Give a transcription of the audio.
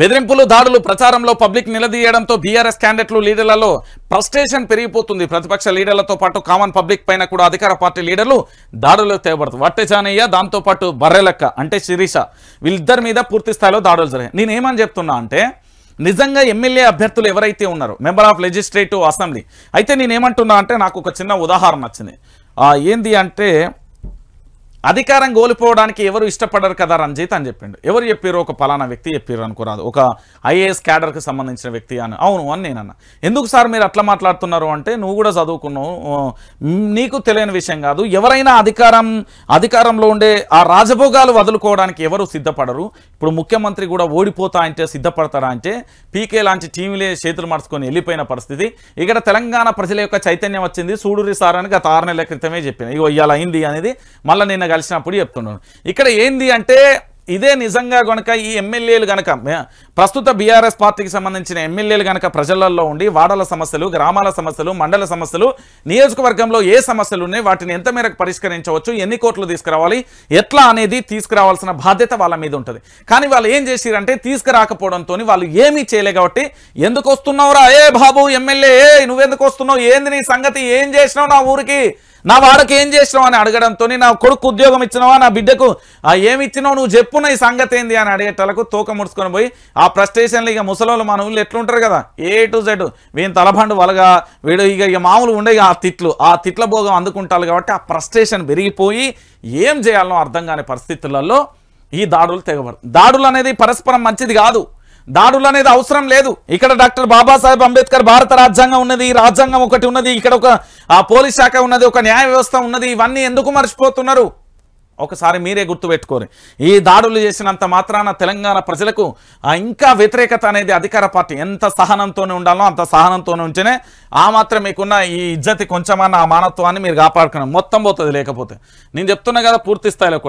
బెదిరింపులు దాడులు ప్రచారంలో పబ్లిక్ నిలదీయడంతో బీఆర్ఎస్ క్యాండిడేట్లు లీడర్లలో ఫ్రస్ట్రేషన్ పెరిగిపోతుంది ప్రతిపక్ష లీడర్లతో పాటు కామన్ పబ్లిక్ పైన కూడా అధికార పార్టీ లీడర్లు దాడులు తేబడుతుంది వట్టెజానయ్య దాంతోపాటు బర్రెలెక్క అంటే శిరీష వీళ్ళిద్దరి మీద పూర్తి స్థాయిలో దాడులు జరిగాయి ఏమని చెప్తున్నా అంటే నిజంగా ఎమ్మెల్యే అభ్యర్థులు ఎవరైతే ఉన్నారో మెంబర్ ఆఫ్ లెజిస్లేటివ్ అసెంబ్లీ అయితే నేనేమంటున్నా అంటే నాకు ఒక చిన్న ఉదాహరణ వచ్చింది ఏంది అంటే అధికారం కోల్పోవడానికి ఎవరు ఇష్టపడరు కదా రంజిత్ అని చెప్పిండు ఎవరు చెప్పారు ఒక పలానా వ్యక్తి చెప్పారు అనుకోరాదు ఒక ఐఏఎస్ క్యాడర్కి సంబంధించిన వ్యక్తి అని అవును అని నేనన్నా ఎందుకు సార్ మీరు అట్లా మాట్లాడుతున్నారు అంటే నువ్వు కూడా చదువుకున్నావు నీకు తెలియని విషయం కాదు ఎవరైనా అధికారం అధికారంలో ఉండే ఆ రాజభోగాలు వదులుకోవడానికి ఎవరు సిద్ధపడరు ఇప్పుడు ముఖ్యమంత్రి కూడా ఓడిపోతా అంటే సిద్ధపడతారా అంటే పీకే లాంటి టీంలే చేతులు మార్చుకొని వెళ్ళిపోయిన పరిస్థితి ఇక్కడ తెలంగాణ ప్రజల యొక్క చైతన్యం వచ్చింది సూడూరి సార్ అని గత ఆరు నెలల క్రితమే చెప్పింది ఇగో ఇవాళ అయింది అనేది మళ్ళీ నిన్న కలిసినప్పుడు చెప్తున్నాను ఇక్కడ ఏంది అంటే ఇదే నిజంగా గనక ఈ ఎమ్మెల్యేలు గనక ప్రస్తుత బీఆర్ఎస్ పార్టీకి సంబంధించిన ఎమ్మెల్యేలు గనక ప్రజలలో ఉండి వాడల సమస్యలు గ్రామాల సమస్యలు మండల సమస్యలు నియోజకవర్గంలో ఏ సమస్యలు ఉన్నాయి వాటిని ఎంత మేరకు పరిష్కరించవచ్చు ఎన్ని కోట్లు తీసుకురావాలి ఎట్లా అనేది తీసుకురావాల్సిన బాధ్యత వాళ్ళ మీద ఉంటుంది కానీ వాళ్ళు ఏం చేసిరంటే తీసుకురాకపోవడంతో వాళ్ళు ఏమీ చేయలే కాబట్టి ఎందుకు వస్తున్నావురా ఏ బాబు ఎమ్మెల్యే ఏ నువ్వెందుకు వస్తున్నావు ఏంది నీ సంగతి ఏం చేసినావు నా ఊరికి నా వాడకి ఏం చేసినావు అని అడగడంతో నా కొడుకు ఉద్యోగం ఇచ్చినావా నా బిడ్డకు ఏమి ఇచ్చినావు నువ్వు చెప్పున్న ఈ సంగతి ఏంది అని అడిగేటలకు తూకం ముడుచుకొని పోయి ఆ ప్రస్టేషన్లు ఇక ముసలోళ్ళు మన ఊళ్ళు ఎట్లుంటారు కదా ఏ టు జెడ్ వీని తలబండు వలగా వీడు ఇక ఇక మామూలు ఉండే ఆ తిట్లు ఆ తిట్ల భోగం అందుకుంటారు కాబట్టి ఆ ప్రస్టేషన్ పెరిగిపోయి ఏం చేయాలనో అర్థం కాని పరిస్థితులలో ఈ దాడులు తెగబడు దాడులు అనేది పరస్పరం మంచిది కాదు దాడులు అనేది అవసరం లేదు ఇక్కడ డాక్టర్ బాబాసాహెబ్ అంబేద్కర్ భారత రాజ్యాంగం ఉన్నది రాజ్యాంగం ఒకటి ఉన్నది ఇక్కడ ఒక ఆ పోలీస్ శాఖ ఉన్నది ఒక న్యాయ వ్యవస్థ ఉన్నది ఇవన్నీ ఎందుకు మర్చిపోతున్నారు ఒకసారి మీరే గుర్తుపెట్టుకోరు ఈ దాడులు చేసినంత మాత్రాన తెలంగాణ ప్రజలకు ఇంకా వ్యతిరేకత అనేది అధికార పార్టీ ఎంత సహనంతోనే ఉండాలో అంత సహనంతోనే ఉంటేనే ఆ మాత్రం మీకున్న ఈ ఇజ్జతి కొంచెమన్నా ఆ మానత్వాన్ని మీరు కాపాడుకున్నాం మొత్తం పోతుంది లేకపోతే నేను చెప్తున్నా కదా పూర్తి స్థాయిలో కూడా